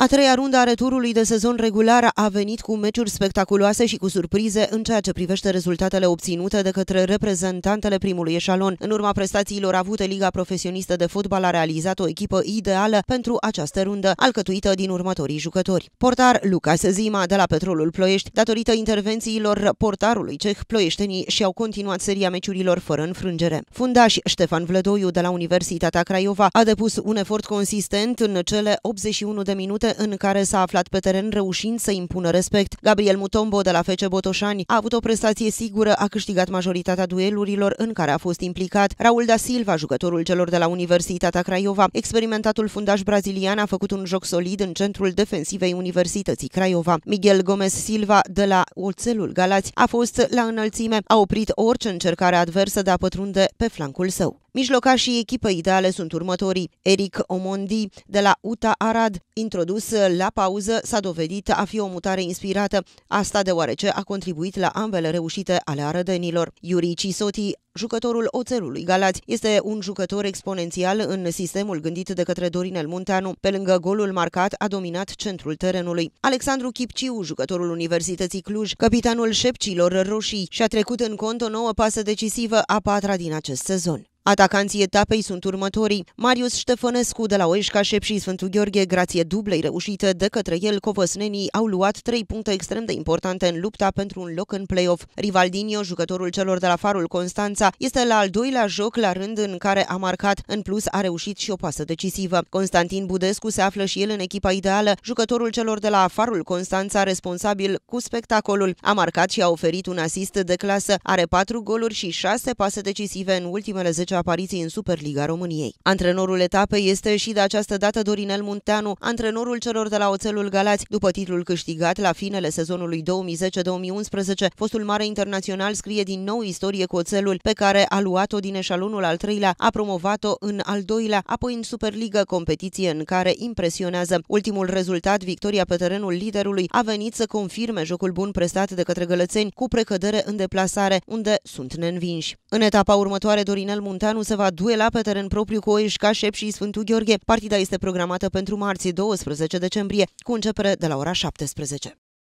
A treia rundă a returului de sezon regular a venit cu meciuri spectaculoase și cu surprize în ceea ce privește rezultatele obținute de către reprezentantele primului eșalon. În urma prestațiilor avute, Liga Profesionistă de Fotbal a realizat o echipă ideală pentru această rundă, alcătuită din următorii jucători. Portar Lucas Zima de la Petrolul Ploiești, datorită intervențiilor portarului ceh, ploieștenii și-au continuat seria meciurilor fără înfrângere. Fundaș Ștefan Vlădoiu de la Universitatea Craiova a depus un efort consistent în cele 81 de minute contexte în care s-a aflat pe teren reușind să impună respect. Gabriel Mutombo de la FC Botoșani a avut o prestație sigură, a câștigat majoritatea duelurilor în care a fost implicat. Raul da Silva, jucătorul celor de la Universitatea Craiova, experimentatul fundaș brazilian a făcut un joc solid în centrul defensivei Universității Craiova. Miguel Gomez Silva de la Oțelul Galați a fost la înălțime, a oprit orice încercare adversă de a pătrunde pe flancul său. Mijlocașii echipei ideale sunt următorii. Eric Omondi de la UTA Arad, introdus la pauză, s-a dovedit a fi o mutare inspirată. Asta deoarece a contribuit la ambele reușite ale arădenilor. Yuri Cisoti, jucătorul oțelului Galați, este un jucător exponențial în sistemul gândit de către Dorinel Munteanu. Pe lângă golul marcat, a dominat centrul terenului. Alexandru Chipciu, jucătorul Universității Cluj, capitanul șepcilor roșii, și-a trecut în cont o nouă pasă decisivă a patra din acest sezon. Atacanții etapei sunt următorii. Marius Ștefănescu de la Oeșca, Șep și Sfântul Gheorghe, grație dublei reușite de către el, covăsnenii au luat trei puncte extrem de importante în lupta pentru un loc în play-off. Rivaldinio, jucătorul celor de la Farul Constanța, este la al doilea joc la rând în care a marcat. În plus, a reușit și o pasă decisivă. Constantin Budescu se află și el în echipa ideală, jucătorul celor de la Farul Constanța, responsabil cu spectacolul. A marcat și a oferit un asist de clasă. Are patru goluri și șase pase decisive în ultimele 10 apariții în Superliga României. Antrenorul etapei este și de această dată Dorinel Munteanu, antrenorul celor de la Oțelul Galați, după titlul câștigat la finele sezonului 2010-2011, fostul mare internațional scrie din nou istorie cu Oțelul, pe care a luat-o din eșalonul al treilea, a promovat-o în al doilea, apoi în Superliga, competiție în care impresionează. Ultimul rezultat, victoria pe terenul liderului, a venit să confirme jocul bun prestat de către gălățeni cu precădere în deplasare, unde sunt neînvinși. În etapa următoare, Dorinel Munteanu Munteanu se va duela pe teren propriu cu Oișca, Șep și Sfântul Gheorghe. Partida este programată pentru marți 12 decembrie, cu începere de la ora 17.